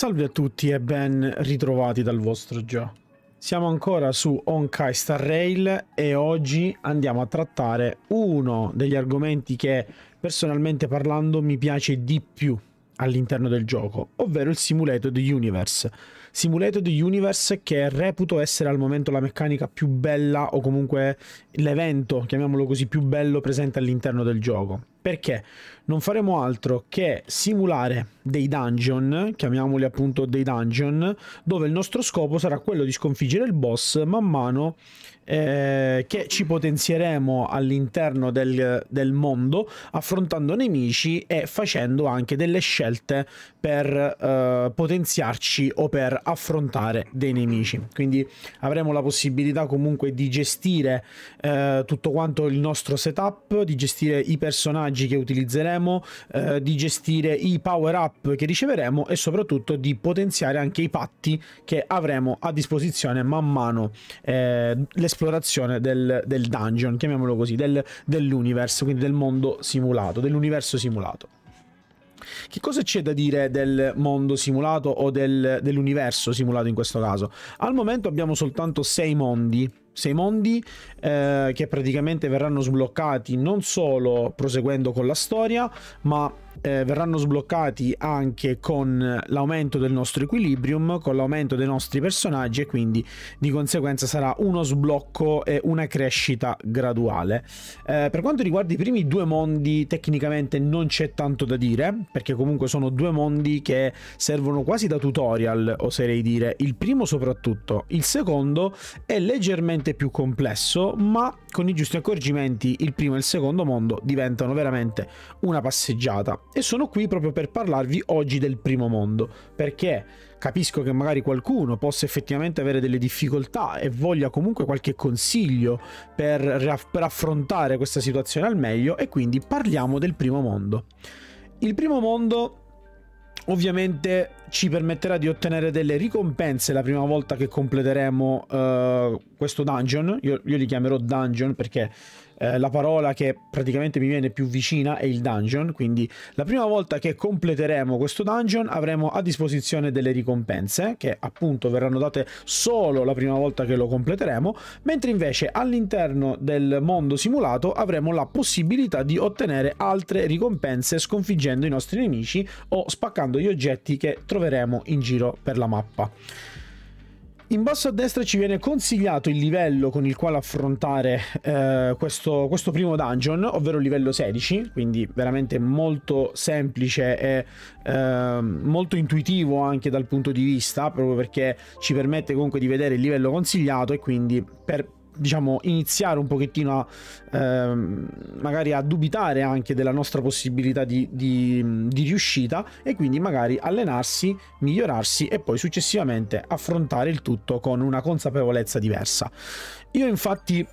Salve a tutti e ben ritrovati dal vostro Gio. Siamo ancora su Honkai Star Rail e oggi andiamo a trattare uno degli argomenti che personalmente parlando mi piace di più all'interno del gioco, ovvero il Simulator the Universe. Simulator the Universe che reputo essere al momento la meccanica più bella o comunque l'evento, chiamiamolo così, più bello presente all'interno del gioco. Perché? non faremo altro che simulare dei dungeon, chiamiamoli appunto dei dungeon, dove il nostro scopo sarà quello di sconfiggere il boss man mano eh, che ci potenzieremo all'interno del, del, mondo, affrontando nemici e facendo anche delle scelte per eh, potenziarci o per affrontare dei nemici. Quindi avremo la possibilità comunque di gestire eh, tutto quanto il nostro setup, di gestire i personaggi che utilizzeremo riceveremo, eh, di gestire i power up che riceveremo e soprattutto di potenziare anche i patti che avremo a disposizione man mano eh, l'esplorazione del, del, dungeon, chiamiamolo così, del, dell'universo, quindi del mondo simulato, dell'universo simulato. Che cosa c'è da dire del mondo simulato o del, dell'universo simulato in questo caso? Al momento abbiamo soltanto sei mondi sei mondi eh, che praticamente verranno sbloccati non solo proseguendo con la storia, ma eh, verranno sbloccati anche con l'aumento del nostro equilibrium, con l'aumento dei nostri personaggi e quindi di conseguenza sarà uno sblocco e una crescita graduale. Eh, per quanto riguarda i primi due mondi tecnicamente non c'è tanto da dire perché comunque sono due mondi che servono quasi da tutorial oserei dire, il primo soprattutto, il secondo è leggermente più complesso ma con i giusti accorgimenti il primo e il secondo mondo diventano veramente una passeggiata e sono qui proprio per parlarvi oggi del primo mondo perché capisco che magari qualcuno possa effettivamente avere delle difficoltà e voglia comunque qualche consiglio per, per affrontare questa situazione al meglio e quindi parliamo del primo mondo il primo mondo ovviamente ci permetterà di ottenere delle ricompense la prima volta che completeremo uh, questo dungeon. Io, io, li chiamerò dungeon perché eh, la parola che praticamente mi viene più vicina è il dungeon, quindi la prima volta che completeremo questo dungeon avremo a disposizione delle ricompense che appunto verranno date solo la prima volta che lo completeremo, mentre invece all'interno del mondo simulato avremo la possibilità di ottenere altre ricompense sconfiggendo i nostri nemici o spaccando gli oggetti che troveremo in giro per la mappa. In basso a destra ci viene consigliato il livello con il quale affrontare eh, questo, questo, primo dungeon, ovvero livello 16, quindi veramente molto semplice e eh, molto intuitivo anche dal punto di vista, proprio perché ci permette comunque di vedere il livello consigliato e quindi per diciamo, iniziare un pochettino a, ehm, magari a dubitare anche della nostra possibilità di, di, di, riuscita e quindi magari allenarsi, migliorarsi e poi successivamente affrontare il tutto con una consapevolezza diversa. Io infatti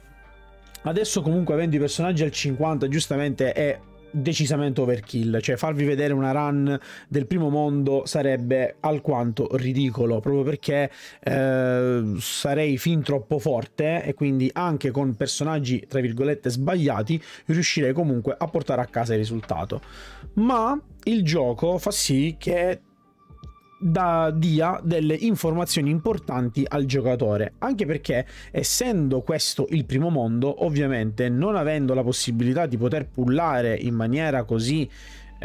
adesso comunque avendo i personaggi al 50 giustamente è decisamente overkill, cioè farvi vedere una run del primo mondo sarebbe alquanto ridicolo, proprio perché eh, sarei fin troppo forte e quindi anche con personaggi tra virgolette sbagliati riuscirei comunque a portare a casa il risultato. Ma il gioco fa sì che da, dia delle informazioni importanti al giocatore, anche perché essendo questo il primo mondo, ovviamente non avendo la possibilità di poter pullare in maniera così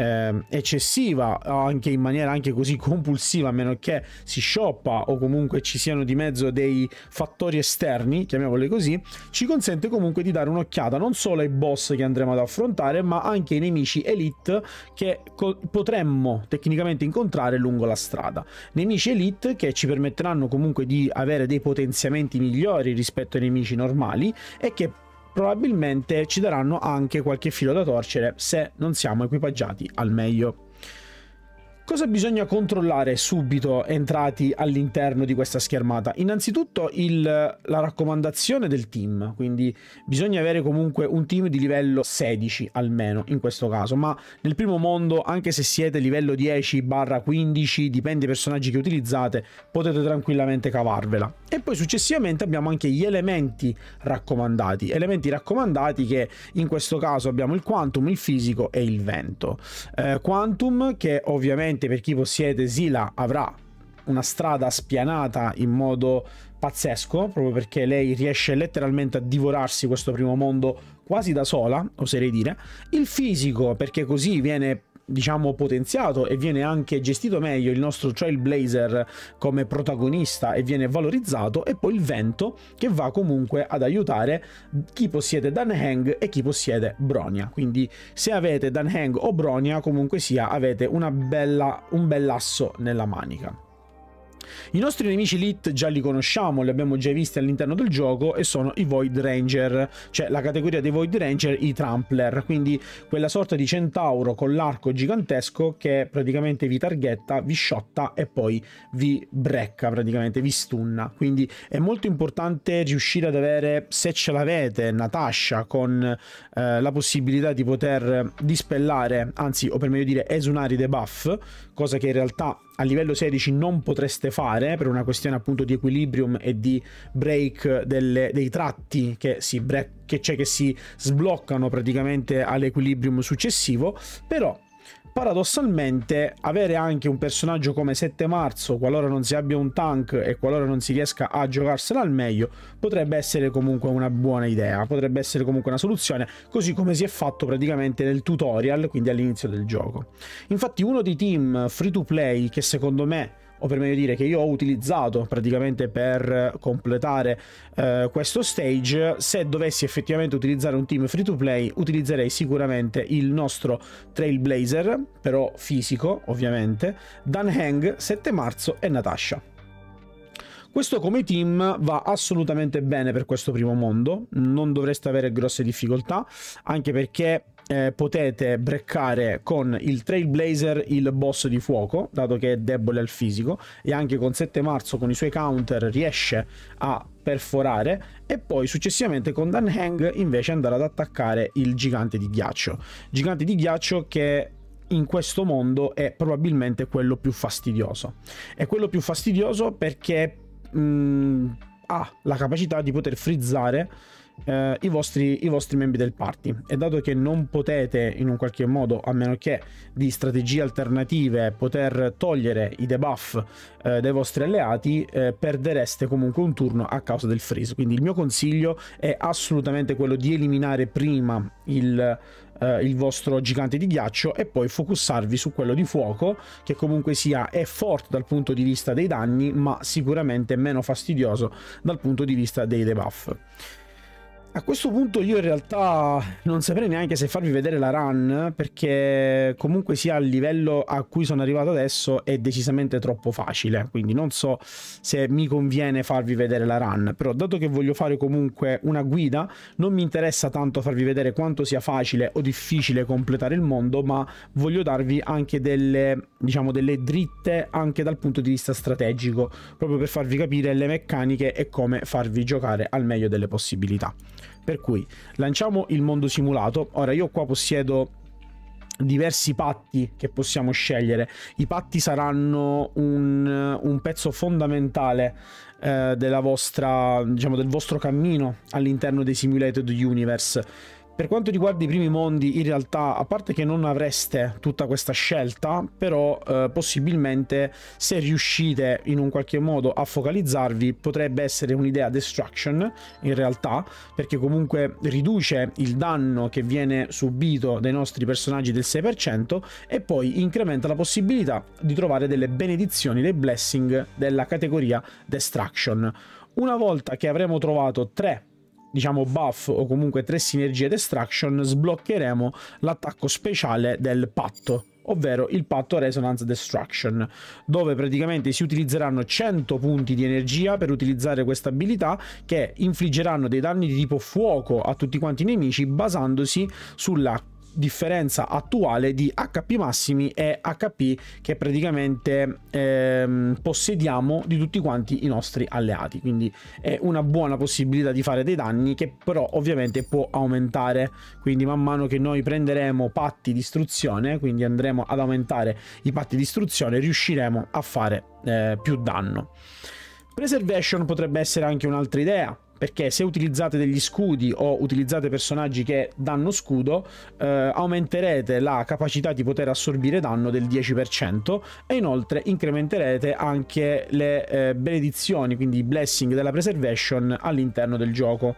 eh, eccessiva, anche in maniera anche così compulsiva, a meno che si scioppa o comunque ci siano di mezzo dei fattori esterni, chiamiamoli così, ci consente comunque di dare un'occhiata non solo ai boss che andremo ad affrontare, ma anche ai nemici elite che potremmo tecnicamente incontrare lungo la strada. Nemici elite che ci permetteranno comunque di avere dei potenziamenti migliori rispetto ai nemici normali e che probabilmente ci daranno anche qualche filo da torcere se non siamo equipaggiati al meglio. Cosa bisogna controllare subito entrati all'interno di questa schermata? Innanzitutto il, la raccomandazione del team, quindi bisogna avere comunque un team di livello 16 almeno in questo caso, ma nel primo mondo anche se siete livello 10-15, dipende dai personaggi che utilizzate, potete tranquillamente cavarvela. E poi successivamente abbiamo anche gli elementi raccomandati, elementi raccomandati che in questo caso abbiamo il quantum, il fisico e il vento. Eh, quantum che ovviamente per chi possiede Sila avrà una strada spianata in modo pazzesco, proprio perché lei riesce letteralmente a divorarsi questo primo mondo quasi da sola, oserei dire. Il fisico, perché così viene diciamo potenziato e viene anche gestito meglio il nostro Trailblazer come protagonista e viene valorizzato e poi il vento che va comunque ad aiutare chi possiede Danhang e chi possiede Bronia quindi se avete Danhang o Bronia comunque sia avete bella, un bell'asso nella manica i nostri nemici Elite già li conosciamo, li abbiamo già visti all'interno del gioco e sono i Void Ranger, cioè la categoria dei Void Ranger, i Trampler, quindi quella sorta di centauro con l'arco gigantesco che praticamente vi targhetta, vi sciotta e poi vi brecca, praticamente vi stunna. Quindi è molto importante riuscire ad avere, se ce l'avete, Natasha con eh, la possibilità di poter dispellare, anzi o per meglio dire esunare i debuff, cosa che in realtà a livello 16 non potreste fare eh, per una questione appunto di equilibrium e di break delle, dei tratti che si break, che c'è che si sbloccano praticamente all'equilibrium successivo, però paradossalmente avere anche un personaggio come 7 marzo qualora non si abbia un tank e qualora non si riesca a giocarsela al meglio potrebbe essere comunque una buona idea potrebbe essere comunque una soluzione così come si è fatto praticamente nel tutorial quindi all'inizio del gioco infatti uno dei team free to play che secondo me o per meglio dire che io ho utilizzato praticamente per eh, completare eh, questo stage, se dovessi effettivamente utilizzare un team free to play utilizzerei sicuramente il nostro Trailblazer, però fisico ovviamente, Dan Hang, 7 marzo e Natasha. Questo come team va assolutamente bene per questo primo mondo, non dovreste avere grosse difficoltà, anche perché eh, potete breccare con il Trailblazer il boss di fuoco, dato che è debole al fisico, e anche con 7 marzo con i suoi counter riesce a perforare e poi successivamente con Dan Hang invece andare ad attaccare il gigante di ghiaccio. Gigante di ghiaccio che in questo mondo è probabilmente quello più fastidioso. È quello più fastidioso perché... Mh, mm, ha la capacità di poter frizzare eh, i, vostri, i, vostri, membri del party e dato che non potete in un qualche modo a meno che di strategie alternative poter togliere i debuff eh, dai vostri alleati eh, perdereste comunque un turno a causa del freeze quindi il mio consiglio è assolutamente quello di eliminare prima il eh, il vostro gigante di ghiaccio e poi focussarvi su quello di fuoco che comunque sia è forte dal punto di vista dei danni ma sicuramente meno fastidioso dal punto di vista dei debuff. A questo punto io in realtà non saprei neanche se farvi vedere la run perché comunque sia il livello a cui sono arrivato adesso è decisamente troppo facile quindi non so se mi conviene farvi vedere la run però dato che voglio fare comunque una guida non mi interessa tanto farvi vedere quanto sia facile o difficile completare il mondo ma voglio darvi anche delle diciamo delle dritte anche dal punto di vista strategico proprio per farvi capire le meccaniche e come farvi giocare al meglio delle possibilità. Per cui lanciamo il mondo simulato. Ora io qua possiedo diversi patti che possiamo scegliere. I patti saranno un, un pezzo fondamentale eh, vostra, diciamo, del vostro cammino all'interno dei Simulated Universe per quanto riguarda i primi mondi, in realtà, a parte che non avreste tutta questa scelta, però eh, possibilmente se riuscite in un qualche modo a focalizzarvi, potrebbe essere un'idea destruction, in realtà, perché comunque riduce il danno che viene subito dai nostri personaggi del 6% e poi incrementa la possibilità di trovare delle benedizioni, dei blessing della categoria destruction. Una volta che avremo trovato tre diciamo buff o comunque tre sinergie destruction sbloccheremo l'attacco speciale del patto ovvero il patto Resonance Destruction, dove praticamente si utilizzeranno 100 punti di energia per utilizzare questa abilità che infliggeranno dei danni di tipo fuoco a tutti quanti i nemici basandosi sulla differenza attuale di HP massimi e HP che praticamente ehm, possediamo di tutti quanti i nostri alleati quindi è una buona possibilità di fare dei danni che però ovviamente può aumentare quindi man mano che noi prenderemo patti di istruzione quindi andremo ad aumentare i patti di istruzione riusciremo a fare eh, più danno preservation potrebbe essere anche un'altra idea perché se utilizzate degli scudi o utilizzate personaggi che danno scudo eh, aumenterete la capacità di poter assorbire danno del 10% e inoltre incrementerete anche le eh, benedizioni quindi i blessing della preservation all'interno del gioco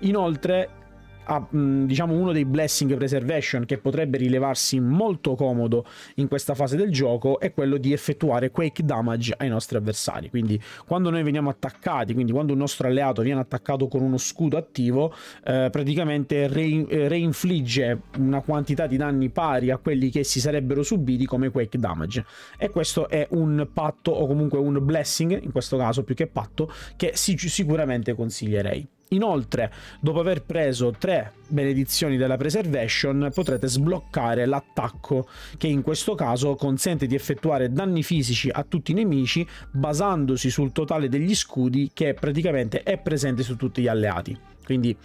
inoltre a, diciamo uno dei blessing preservation che potrebbe rilevarsi molto comodo in questa fase del gioco è quello di effettuare quake damage ai nostri avversari quindi quando noi veniamo attaccati quindi quando un nostro alleato viene attaccato con uno scudo attivo eh, praticamente re, eh, reinfligge una quantità di danni pari a quelli che si sarebbero subiti come quake damage e questo è un patto o comunque un blessing in questo caso più che patto che si, sicuramente consiglierei Inoltre, dopo aver preso tre benedizioni della Preservation, potrete sbloccare l'attacco, che in questo caso consente di effettuare danni fisici a tutti i nemici basandosi sul totale degli scudi che praticamente è presente su tutti gli alleati. Quindi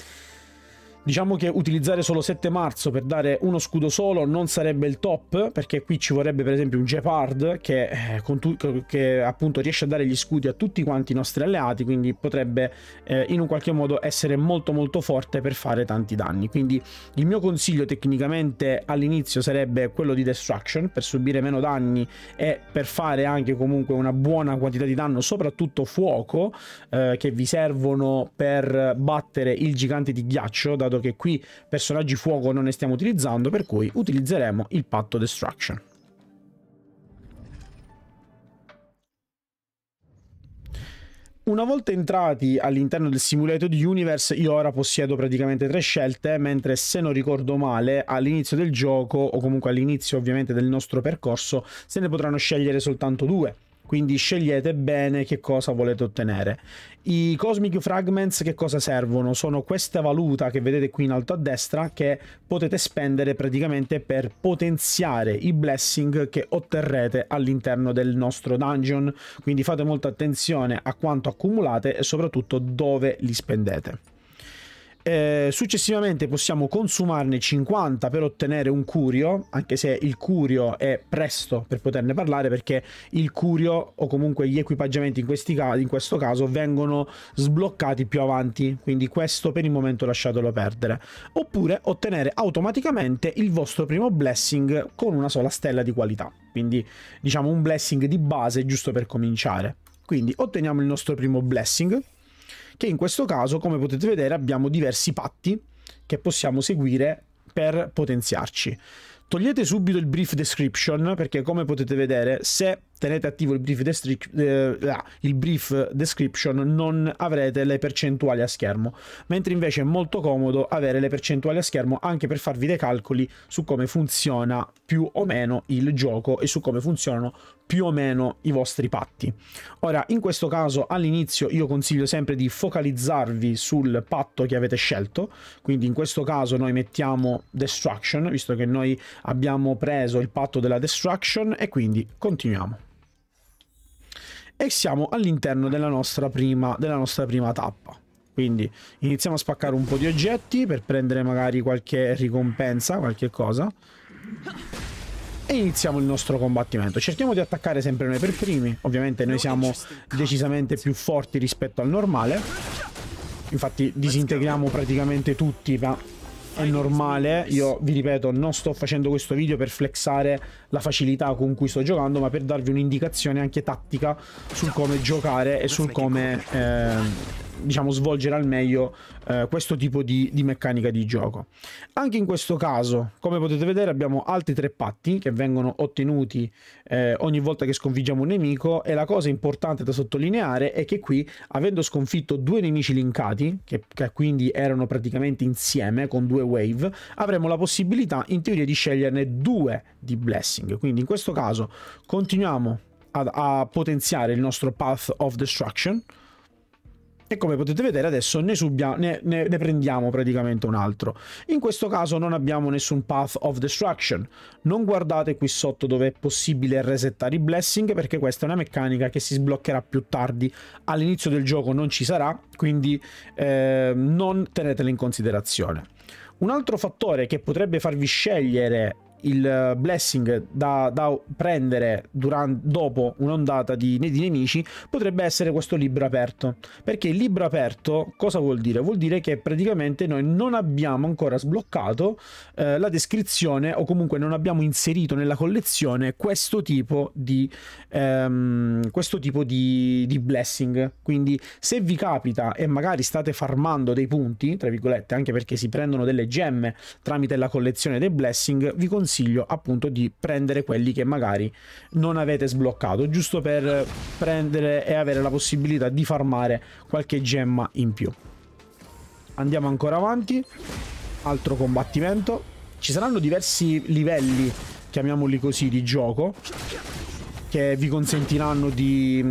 Diciamo che utilizzare solo 7 marzo per dare uno scudo solo non sarebbe il top, perché qui ci vorrebbe per esempio un Gepard che, eh, che appunto riesce a dare gli scudi a tutti quanti i nostri alleati, quindi potrebbe eh, in un qualche modo essere molto molto forte per fare tanti danni. Quindi il mio consiglio tecnicamente all'inizio sarebbe quello di Destruction per subire meno danni e per fare anche comunque una buona quantità di danno, soprattutto fuoco, eh, che vi servono per battere il gigante di ghiaccio da dato che qui personaggi fuoco non ne stiamo utilizzando, per cui utilizzeremo il patto Destruction. Una volta entrati all'interno del simulated universe io ora possiedo praticamente tre scelte, mentre se non ricordo male all'inizio del gioco o comunque all'inizio ovviamente del nostro percorso se ne potranno scegliere soltanto due. Quindi scegliete bene che cosa volete ottenere. I Cosmic Fragments che cosa servono? Sono questa valuta che vedete qui in alto a destra che potete spendere praticamente per potenziare i blessing che otterrete all'interno del nostro dungeon. Quindi fate molta attenzione a quanto accumulate e soprattutto dove li spendete. Eh, successivamente possiamo consumarne 50 per ottenere un curio, anche se il curio è presto per poterne parlare perché il curio o comunque gli equipaggiamenti in, questi, in questo caso vengono sbloccati più avanti, quindi questo per il momento lasciatelo perdere. Oppure ottenere automaticamente il vostro primo blessing con una sola stella di qualità, quindi diciamo un blessing di base giusto per cominciare. Quindi otteniamo il nostro primo blessing che in questo caso, come potete vedere, abbiamo diversi patti che possiamo seguire per potenziarci. Togliete subito il brief description perché come potete vedere se tenete attivo il brief, eh, ah, il brief, description, non avrete le percentuali a schermo, mentre invece è molto comodo avere le percentuali a schermo anche per farvi dei calcoli su come funziona più o meno il gioco e su come funzionano più o meno i vostri patti. Ora, in questo caso all'inizio io consiglio sempre di focalizzarvi sul patto che avete scelto, quindi in questo caso noi mettiamo destruction, visto che noi abbiamo preso il patto della destruction e quindi continuiamo e siamo all'interno della, della nostra prima tappa. Quindi iniziamo a spaccare un po' di oggetti per prendere magari qualche ricompensa, qualche cosa. E iniziamo il nostro combattimento. Cerchiamo di attaccare sempre noi per primi. Ovviamente noi siamo decisamente più forti rispetto al normale. Infatti disintegriamo praticamente tutti, ma è normale, io vi ripeto non sto facendo questo video per flexare la facilità con cui sto giocando ma per darvi un'indicazione anche tattica sul come giocare e sul come... Eh, diciamo, svolgere al meglio eh, questo tipo di, di, meccanica di gioco. Anche in questo caso, come potete vedere, abbiamo altri tre patti che vengono ottenuti eh, ogni volta che sconfiggiamo un nemico e la cosa importante da sottolineare è che qui, avendo sconfitto due nemici linkati, che, che quindi erano praticamente insieme con due wave, avremo la possibilità in teoria di sceglierne due di blessing. Quindi in questo caso continuiamo a, a potenziare il nostro Path of Destruction e come potete vedere adesso ne, subia, ne, ne, ne, prendiamo praticamente un altro. In questo caso non abbiamo nessun Path of Destruction, non guardate qui sotto dove è possibile resettare i blessing perché questa è una meccanica che si sbloccherà più tardi, all'inizio del gioco non ci sarà, quindi eh, non tenetela in considerazione. Un altro fattore che potrebbe farvi scegliere il eh, blessing da, da prendere durante, dopo un'ondata di, di, nemici potrebbe essere questo libro aperto. Perché il libro aperto cosa vuol dire? Vuol dire che praticamente noi non abbiamo ancora sbloccato eh, la descrizione o comunque non abbiamo inserito nella collezione questo tipo di, ehm, questo tipo di, di blessing. Quindi se vi capita e magari state farmando dei punti, tra virgolette, anche perché si prendono delle gemme tramite la collezione dei blessing, vi consiglio consiglio appunto di prendere quelli che magari non avete sbloccato, giusto per prendere e avere la possibilità di farmare qualche gemma in più. Andiamo ancora avanti, altro combattimento. Ci saranno diversi livelli, chiamiamoli così, di gioco che vi consentiranno di,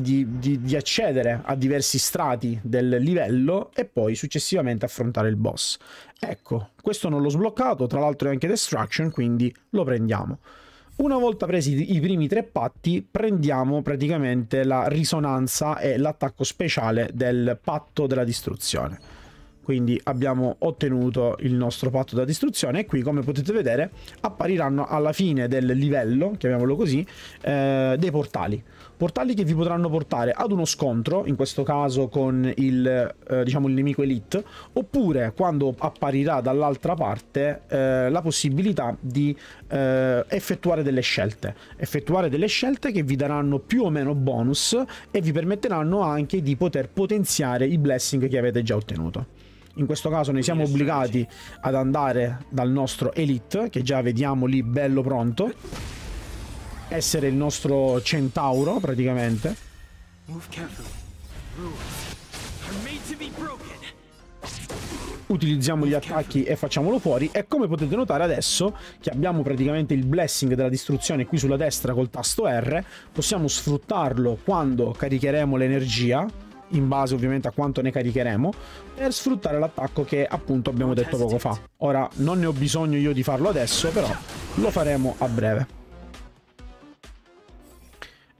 di, di, di, accedere a diversi strati del livello e poi successivamente affrontare il boss. Ecco, questo non l'ho sbloccato, tra l'altro è anche Destruction, quindi lo prendiamo. Una volta presi i primi tre patti, prendiamo praticamente la risonanza e l'attacco speciale del patto della distruzione quindi abbiamo ottenuto il nostro patto da distruzione e qui come potete vedere appariranno alla fine del livello, chiamiamolo così, eh, dei portali. Portali che vi potranno portare ad uno scontro, in questo caso con il, eh, diciamo il nemico elite, oppure quando apparirà dall'altra parte eh, la possibilità di eh, effettuare delle scelte. Effettuare delle scelte che vi daranno più o meno bonus e vi permetteranno anche di poter potenziare i blessing che avete già ottenuto in questo caso noi siamo obbligati ad andare dal nostro Elite, che già vediamo lì bello pronto, essere il nostro centauro praticamente. Utilizziamo gli attacchi e facciamolo fuori e come potete notare adesso che abbiamo praticamente il blessing della distruzione qui sulla destra col tasto R possiamo sfruttarlo quando caricheremo l'energia in base ovviamente a quanto ne caricheremo, per sfruttare l'attacco che appunto abbiamo detto poco fa. Ora non ne ho bisogno io di farlo adesso, però lo faremo a breve.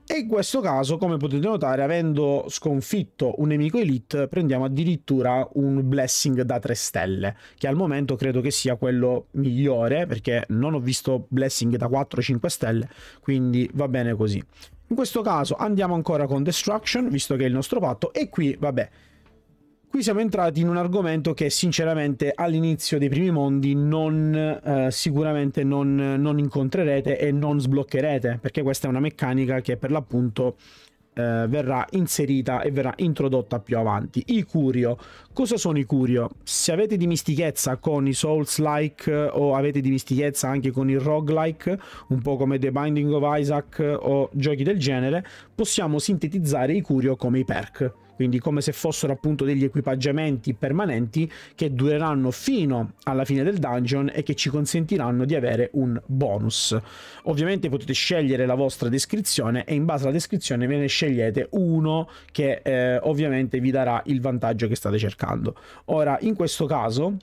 E in questo caso, come potete notare, avendo sconfitto un nemico elite, prendiamo addirittura un blessing da 3 stelle, che al momento credo che sia quello migliore, perché non ho visto blessing da 4-5 stelle, quindi va bene così. In questo caso andiamo ancora con Destruction, visto che è il nostro patto, e qui, vabbè, qui siamo entrati in un argomento che sinceramente all'inizio dei primi mondi non, eh, sicuramente non, non incontrerete e non sbloccherete, perché questa è una meccanica che per l'appunto eh, verrà inserita e verrà introdotta più avanti. I Curio. Cosa sono i Curio? Se avete dimistichezza con i Souls-like o avete dimistichezza anche con i roguelike, un po' come The Binding of Isaac o giochi del genere, possiamo sintetizzare i Curio come i perk quindi come se fossero appunto degli equipaggiamenti permanenti che dureranno fino alla fine del dungeon e che ci consentiranno di avere un bonus. Ovviamente potete scegliere la vostra descrizione e in base alla descrizione ve ne scegliete uno che eh, ovviamente vi darà il vantaggio che state cercando. Ora, in questo caso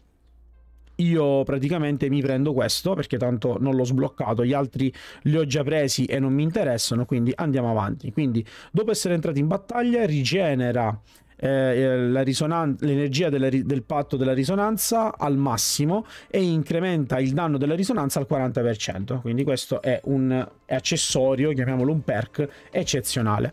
io praticamente mi prendo questo perché tanto non l'ho sbloccato, gli altri li ho già presi e non mi interessano, quindi andiamo avanti. Quindi dopo essere entrati in battaglia rigenera eh, eh l'energia del patto della risonanza al massimo e incrementa il danno della risonanza al 40%, quindi questo è un accessorio, chiamiamolo un perk, eccezionale.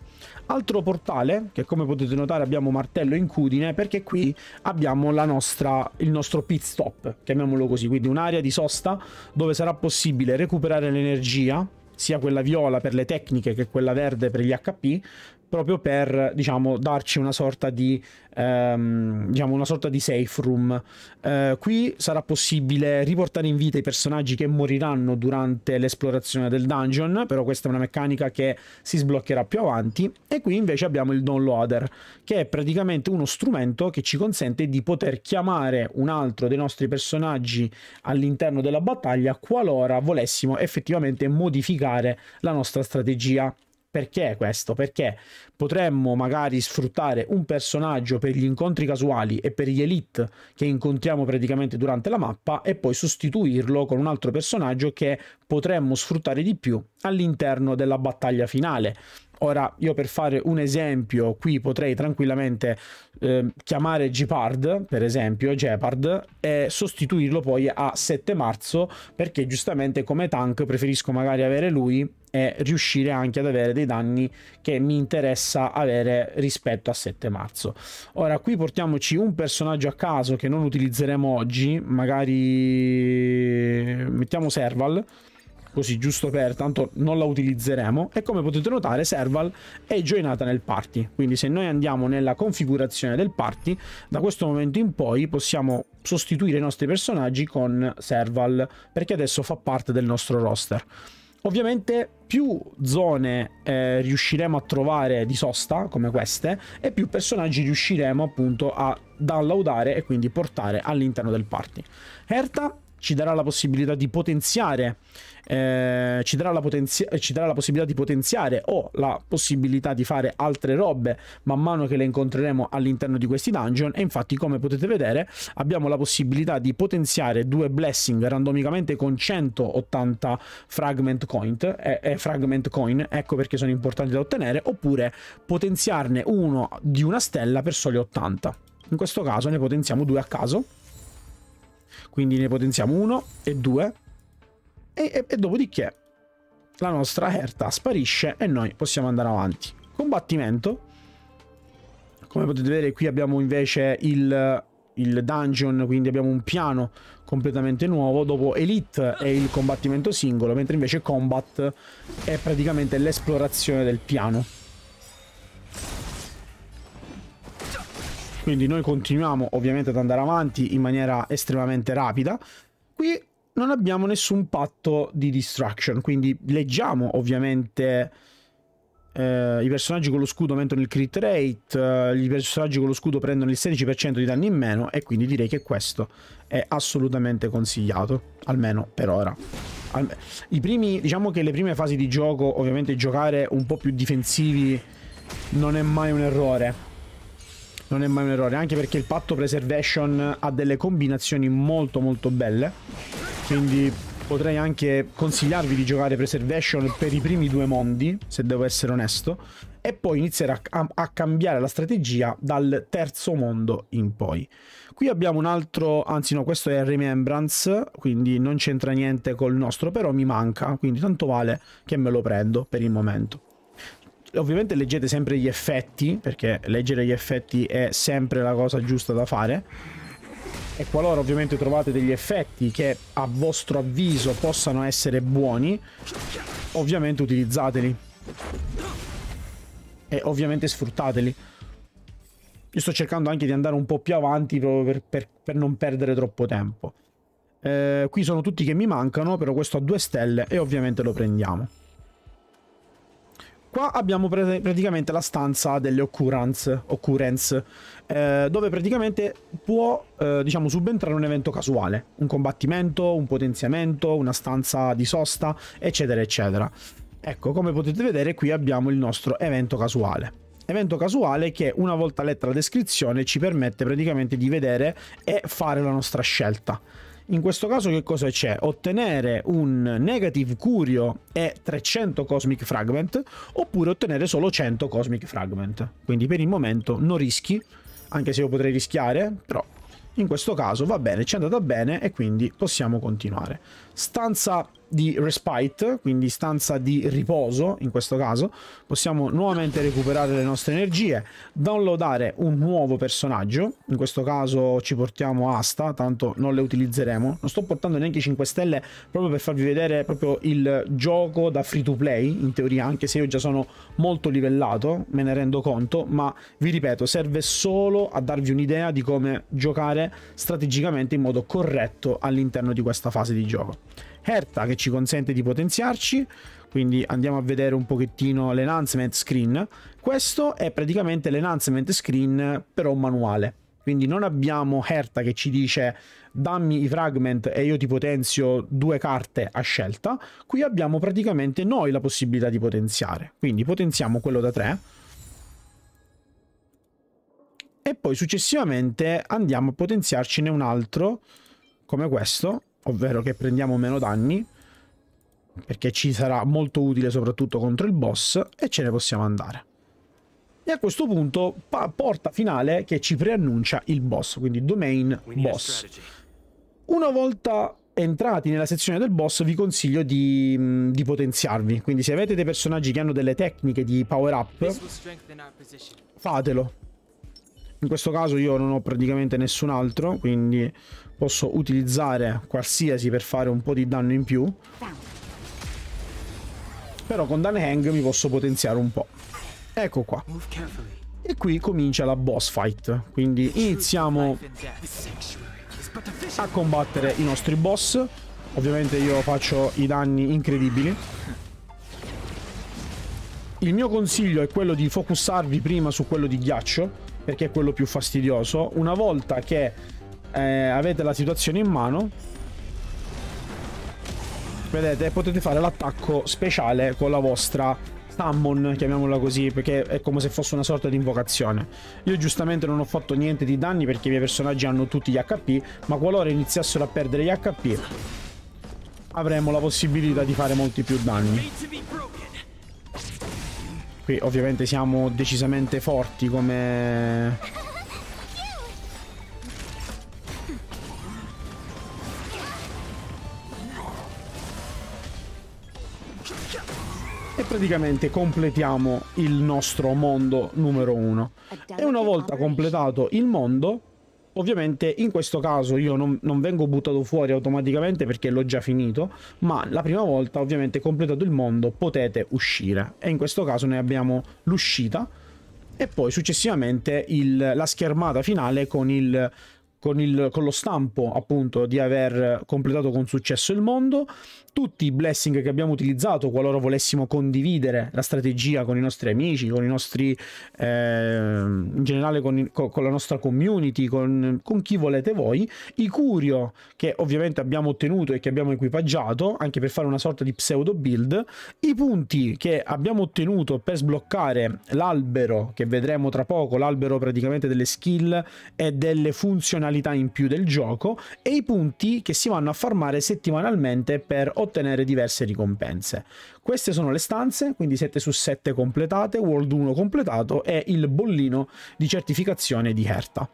Altro portale, che come potete notare abbiamo martello in cudine, perché qui abbiamo nostra, il nostro pit stop, chiamiamolo così, quindi un'area di sosta dove sarà possibile recuperare l'energia, sia quella viola per le tecniche che quella verde per gli HP, proprio per diciamo, darci una sorta di, ehm, diciamo, una sorta di safe room. Eh, qui sarà possibile riportare in vita i personaggi che moriranno durante l'esplorazione del dungeon, però questa è una meccanica che si sbloccherà più avanti. E qui invece abbiamo il downloader, che è praticamente uno strumento che ci consente di poter chiamare un altro dei nostri personaggi all'interno della battaglia qualora volessimo effettivamente modificare la nostra strategia. Perché questo? Perché potremmo magari sfruttare un personaggio per gli incontri casuali e per gli elite che incontriamo praticamente durante la mappa e poi sostituirlo con un altro personaggio che potremmo sfruttare di più all'interno della battaglia finale. Ora, io per fare un esempio, qui potrei tranquillamente eh, chiamare Gepard, per esempio, Gepard, e sostituirlo poi a 7 marzo, perché giustamente come tank preferisco magari avere lui e riuscire anche ad avere dei danni che mi interessa avere rispetto a 7 marzo. Ora qui portiamoci un personaggio a caso che non utilizzeremo oggi, magari mettiamo Serval così giusto per, tanto non la utilizzeremo e come potete notare Serval è joinata nel party, quindi se noi andiamo nella configurazione del party da questo momento in poi possiamo sostituire i nostri personaggi con Serval perché adesso fa parte del nostro roster. Ovviamente più zone eh, riusciremo a trovare di sosta come queste e più personaggi riusciremo appunto a downloadare e quindi portare all'interno del party. Herta ci darà la possibilità di potenziare eh, ci, darà potenzi eh, ci, darà la possibilità di potenziare o la possibilità di fare altre robe man mano che le incontreremo all'interno di questi dungeon e infatti come potete vedere abbiamo la possibilità di potenziare due blessing randomicamente con 180 fragment coin, eh, eh, fragment coin ecco perché sono importanti da ottenere oppure potenziarne uno di una stella per soli 80 in questo caso ne potenziamo due a caso quindi ne potenziamo uno e due. E, e, e dopodiché la nostra Herta sparisce e noi possiamo andare avanti. Combattimento. Come potete vedere qui abbiamo invece il, il dungeon, quindi abbiamo un piano completamente nuovo. Dopo Elite è il combattimento singolo, mentre invece Combat è praticamente l'esplorazione del piano. quindi noi continuiamo ovviamente ad andare avanti in maniera estremamente rapida. Qui non abbiamo nessun patto di distraction, quindi leggiamo ovviamente eh, i personaggi con lo scudo aumentano il crit rate, eh, i personaggi con lo scudo prendono il 16% di danni in meno e quindi direi che questo è assolutamente consigliato, almeno per ora. Alme primi, diciamo che le prime fasi di gioco, ovviamente giocare un po' più difensivi non è mai un errore, non è mai un errore, anche perché il patto preservation ha delle combinazioni molto molto belle, quindi potrei anche consigliarvi di giocare preservation per i primi due mondi, se devo essere onesto, e poi iniziare a, a, a cambiare la strategia dal terzo mondo in poi. Qui abbiamo un altro, anzi no, questo è Remembrance, quindi non c'entra niente col nostro, però mi manca, quindi tanto vale che me lo prendo per il momento. Ovviamente leggete sempre gli effetti, perché leggere gli effetti è sempre la cosa giusta da fare. E qualora ovviamente trovate degli effetti che a vostro avviso possano essere buoni, ovviamente utilizzateli. E ovviamente sfruttateli. Io sto cercando anche di andare un po' più avanti proprio per, per, per non perdere troppo tempo. Eh, qui sono tutti che mi mancano, però questo ha due stelle e ovviamente lo prendiamo. Qua abbiamo praticamente la stanza delle occurrence, occurrence eh, dove praticamente può eh, diciamo, subentrare un evento casuale, un combattimento, un potenziamento, una stanza di sosta, eccetera, eccetera. Ecco, come potete vedere qui abbiamo il nostro evento casuale. Evento casuale che una volta letta la descrizione ci permette praticamente di vedere e fare la nostra scelta. In questo caso che cosa c'è? Ottenere un negative curio e 300 cosmic fragment oppure ottenere solo 100 cosmic fragment. Quindi per il momento non rischi, anche se io potrei rischiare, però in questo caso va bene, ci è andata bene e quindi possiamo continuare. Stanza di respite, quindi stanza di riposo in questo caso, possiamo nuovamente recuperare le nostre energie, downloadare un nuovo personaggio, in questo caso ci portiamo Asta, tanto non le utilizzeremo, non sto portando neanche 5 stelle proprio per farvi vedere proprio il gioco da free to play, in teoria anche se io già sono molto livellato, me ne rendo conto, ma vi ripeto, serve solo a darvi un'idea di come giocare strategicamente in modo corretto all'interno di questa fase di gioco. Herta che ci consente di potenziarci, quindi andiamo a vedere un pochettino l'enhancement screen. Questo è praticamente l'enhancement screen però manuale. Quindi non abbiamo Herta che ci dice dammi i fragment e io ti potenzio due carte a scelta. Qui abbiamo praticamente noi la possibilità di potenziare. Quindi potenziamo quello da 3. E poi successivamente andiamo a potenziarcene un altro come questo ovvero che prendiamo meno danni, perché ci sarà molto utile soprattutto contro il boss, e ce ne possiamo andare. E a questo punto porta finale che ci preannuncia il boss, quindi domain boss. Una volta entrati nella sezione del boss vi consiglio di, di, potenziarvi, quindi se avete dei personaggi che hanno delle tecniche di power up, fatelo in questo caso io non ho praticamente nessun altro, quindi posso utilizzare qualsiasi per fare un po' di danno in più. Però con Dan Hang mi posso potenziare un po'. Ecco qua. E qui comincia la boss fight. Quindi iniziamo a combattere i nostri boss. Ovviamente io faccio i danni incredibili. Il mio consiglio è quello di focussarvi prima su quello di ghiaccio perché è quello più fastidioso. Una volta che eh, avete la situazione in mano, vedete, potete fare l'attacco speciale con la vostra summon, chiamiamola così, perché è come se fosse una sorta di invocazione. Io giustamente non ho fatto niente di danni perché i miei personaggi hanno tutti gli HP, ma qualora iniziassero a perdere gli HP avremmo la possibilità di fare molti più danni. Qui ovviamente siamo decisamente forti come... E praticamente completiamo il nostro mondo numero uno. E una volta completato il mondo Ovviamente in questo caso io non, non vengo buttato fuori automaticamente perché l'ho già finito, ma la prima volta ovviamente completato il mondo potete uscire. E in questo caso noi abbiamo l'uscita e poi successivamente il, la schermata finale con il, con, il, con, lo stampo appunto di aver completato con successo il mondo tutti i blessing che abbiamo utilizzato qualora volessimo condividere la strategia con i nostri amici, con i nostri eh, in generale con, con, con, la nostra community, con, con, chi volete voi, i curio che ovviamente abbiamo ottenuto e che abbiamo equipaggiato anche per fare una sorta di pseudo build, i punti che abbiamo ottenuto per sbloccare l'albero che vedremo tra poco, l'albero praticamente delle skill e delle funzionalità in più del gioco e i punti che si vanno a farmare settimanalmente per ottenere diverse ricompense. Queste sono le stanze, quindi 7 su 7 completate, World 1 completato e il bollino di certificazione di Herta.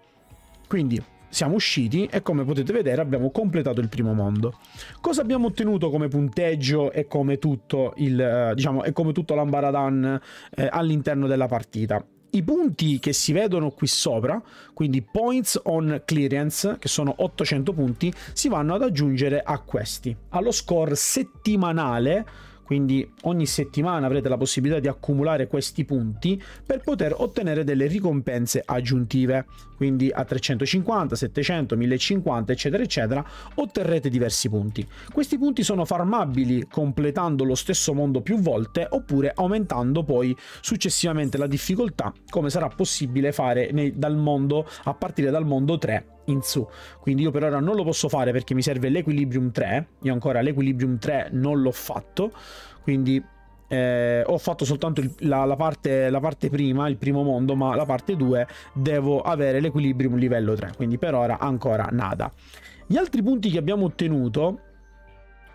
Quindi siamo usciti e come potete vedere abbiamo completato il primo mondo. Cosa abbiamo ottenuto come punteggio e come tutto il, eh, diciamo, e come tutto l'ambaradan eh, all'interno della partita? I punti che si vedono qui sopra, quindi points on clearance, che sono 800 punti, si vanno ad aggiungere a questi. Allo score settimanale quindi ogni settimana avrete la possibilità di accumulare questi punti per poter ottenere delle ricompense aggiuntive, quindi a 350, 700, 1050 eccetera eccetera otterrete diversi punti. Questi punti sono farmabili completando lo stesso mondo più volte oppure aumentando poi successivamente la difficoltà come sarà possibile fare nei, dal mondo a partire dal mondo 3 in su. Quindi io per ora non lo posso fare perché mi serve l'Equilibrium 3. Io ancora l'Equilibrium 3 non l'ho fatto. Quindi eh, ho fatto soltanto il, la, la, parte, la, parte, prima, il primo mondo, ma la parte 2 devo avere l'Equilibrium livello 3. Quindi per ora ancora nada. Gli altri punti che abbiamo ottenuto,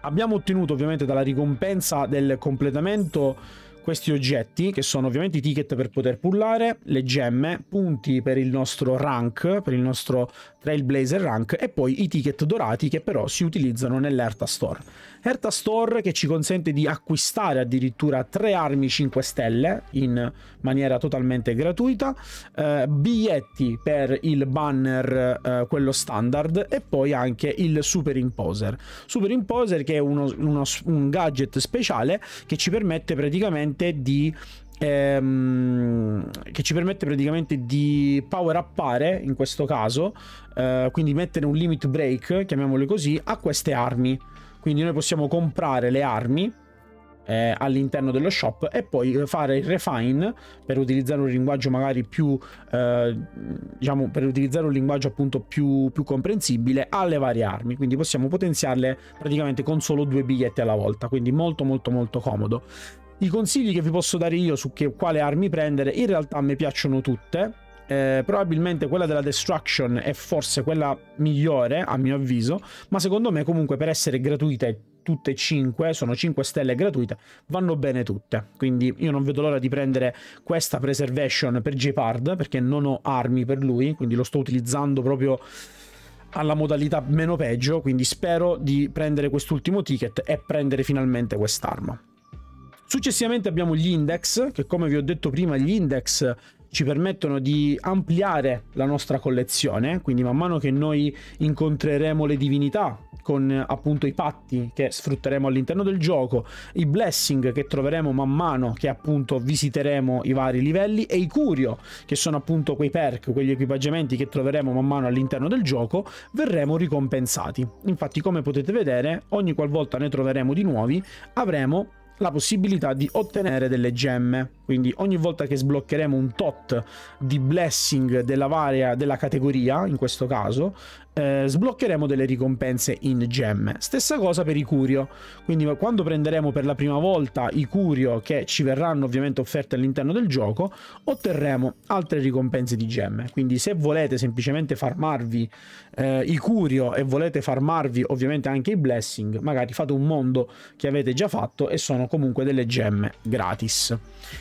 abbiamo ottenuto ovviamente dalla ricompensa del completamento questi oggetti, che sono ovviamente i ticket per poter pullare, le gemme, punti per il nostro rank, per il nostro Trailblazer rank, e poi i ticket dorati che però si utilizzano nell'Erta Store. Erta Store che ci consente di acquistare addirittura tre armi 5 stelle in maniera totalmente gratuita, eh, biglietti per il banner, eh, quello standard, e poi anche il Super Imposer. Super Imposer che è uno, uno, un gadget speciale che ci permette praticamente praticamente di ehm, che ci permette praticamente di power upare in questo caso eh, quindi mettere un limit break chiamiamole così a queste armi quindi noi possiamo comprare le armi eh, all'interno dello shop e poi fare il refine per utilizzare un linguaggio magari più eh, diciamo per utilizzare un linguaggio appunto più, più, comprensibile alle varie armi quindi possiamo potenziarle praticamente con solo due biglietti alla volta quindi molto molto molto comodo i consigli che vi posso dare io su che, quale armi prendere, in realtà mi piacciono tutte. Eh, probabilmente quella della Destruction è forse quella migliore, a mio avviso, ma secondo me comunque per essere gratuite tutte e cinque, sono 5 stelle gratuite, vanno bene tutte. Quindi io non vedo l'ora di prendere questa Preservation per Gepard, perché non ho armi per lui, quindi lo sto utilizzando proprio alla modalità meno peggio, quindi spero di prendere quest'ultimo ticket e prendere finalmente quest'arma. Successivamente abbiamo gli index, che come vi ho detto prima, gli index ci permettono di ampliare la nostra collezione, quindi man mano che noi incontreremo le divinità con appunto i patti che sfrutteremo all'interno del gioco, i blessing che troveremo man mano che appunto visiteremo i vari livelli e i curio che sono appunto quei perk, quegli equipaggiamenti che troveremo man mano all'interno del gioco, verremo ricompensati. Infatti come potete vedere ogni qualvolta ne troveremo di nuovi avremo la possibilità di ottenere delle gemme. Quindi ogni volta che sbloccheremo un tot di blessing della varia della categoria, in questo caso, eh, sbloccheremo delle ricompense in gemme. Stessa cosa per i curio, quindi quando prenderemo per la prima volta i curio che ci verranno ovviamente offerti all'interno del gioco, otterremo altre ricompense di gemme. Quindi se volete semplicemente farmarvi eh, i curio e volete farmarvi ovviamente anche i blessing, magari fate un mondo che avete già fatto e sono comunque delle gemme gratis.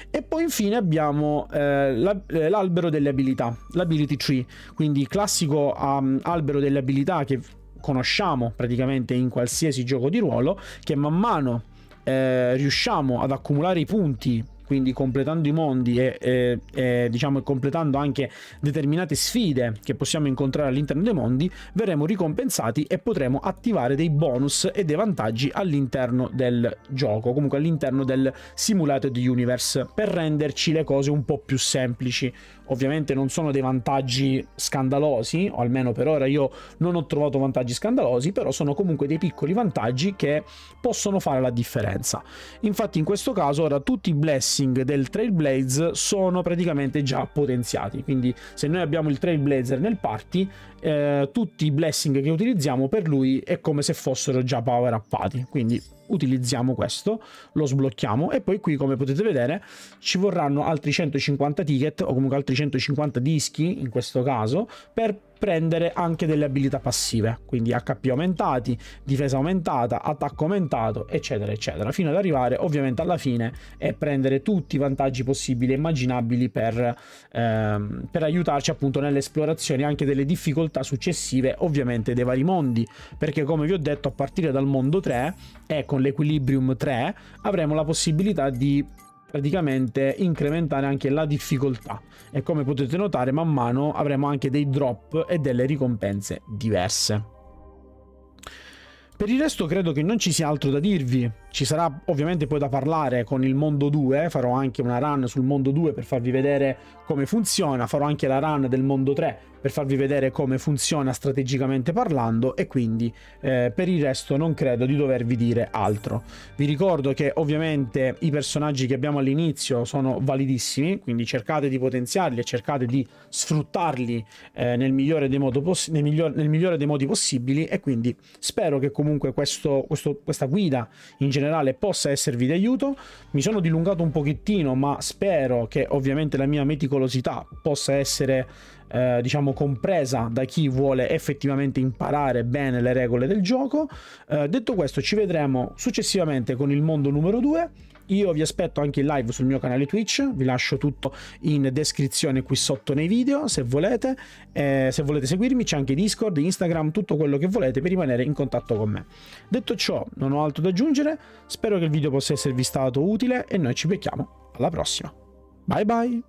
E poi infine abbiamo eh, eh l'albero delle abilità, l'ability tree, quindi classico um, albero delle abilità che conosciamo praticamente in qualsiasi gioco di ruolo, che man mano eh, riusciamo ad accumulare i punti quindi completando i mondi e, e, e, diciamo completando anche determinate sfide che possiamo incontrare all'interno dei mondi, verremo ricompensati e potremo attivare dei bonus e dei vantaggi all'interno del gioco, comunque all'interno del simulated universe, per renderci le cose un po' più semplici, ovviamente non sono dei vantaggi scandalosi, o almeno per ora io non ho trovato vantaggi scandalosi, però sono comunque dei piccoli vantaggi che possono fare la differenza. Infatti in questo caso ora tutti i blessing del Trailblaze sono praticamente già potenziati, quindi se noi abbiamo il Trailblazer nel party eh, tutti i blessing che utilizziamo per lui è come se fossero già power upati. Quindi utilizziamo questo, lo sblocchiamo e poi qui come potete vedere ci vorranno altri 150 ticket o comunque altri 150 dischi in questo caso per prendere anche delle abilità passive, quindi HP aumentati, difesa aumentata, attacco aumentato, eccetera, eccetera, fino ad arrivare ovviamente alla fine e prendere tutti i vantaggi possibili e immaginabili per, ehm, per aiutarci appunto nell'esplorazione anche delle difficoltà successive, ovviamente dei vari mondi, perché come vi ho detto a partire dal mondo 3 e con l'equilibrium 3 avremo la possibilità di praticamente incrementare anche la difficoltà e come potete notare man mano avremo anche dei drop e delle ricompense diverse. Per il resto credo che non ci sia altro da dirvi, ci sarà ovviamente poi da parlare con il mondo 2, farò anche una run sul mondo 2 per farvi vedere come funziona, farò anche la run del mondo 3 per farvi vedere come funziona strategicamente parlando e quindi eh, per il resto non credo di dovervi dire altro. Vi ricordo che ovviamente i personaggi che abbiamo all'inizio sono validissimi, quindi cercate di potenziarli e cercate di sfruttarli eh, nel, migliore nel, migliore, nel, migliore dei modi possibili e quindi spero che comunque questo, questo, questa guida in generale generale possa esservi di aiuto. Mi sono dilungato un pochettino, ma spero che ovviamente la mia meticolosità possa essere eh, diciamo compresa da chi vuole effettivamente imparare bene le regole del gioco. Eh, detto questo, ci vedremo successivamente con il mondo numero 2. Io vi aspetto anche in live sul mio canale Twitch, vi lascio tutto in descrizione qui sotto nei video se volete. Eh, se volete seguirmi c'è anche Discord, Instagram, tutto quello che volete per rimanere in contatto con me. Detto ciò, non ho altro da aggiungere, spero che il video possa esservi stato utile e noi ci becchiamo alla prossima. Bye bye!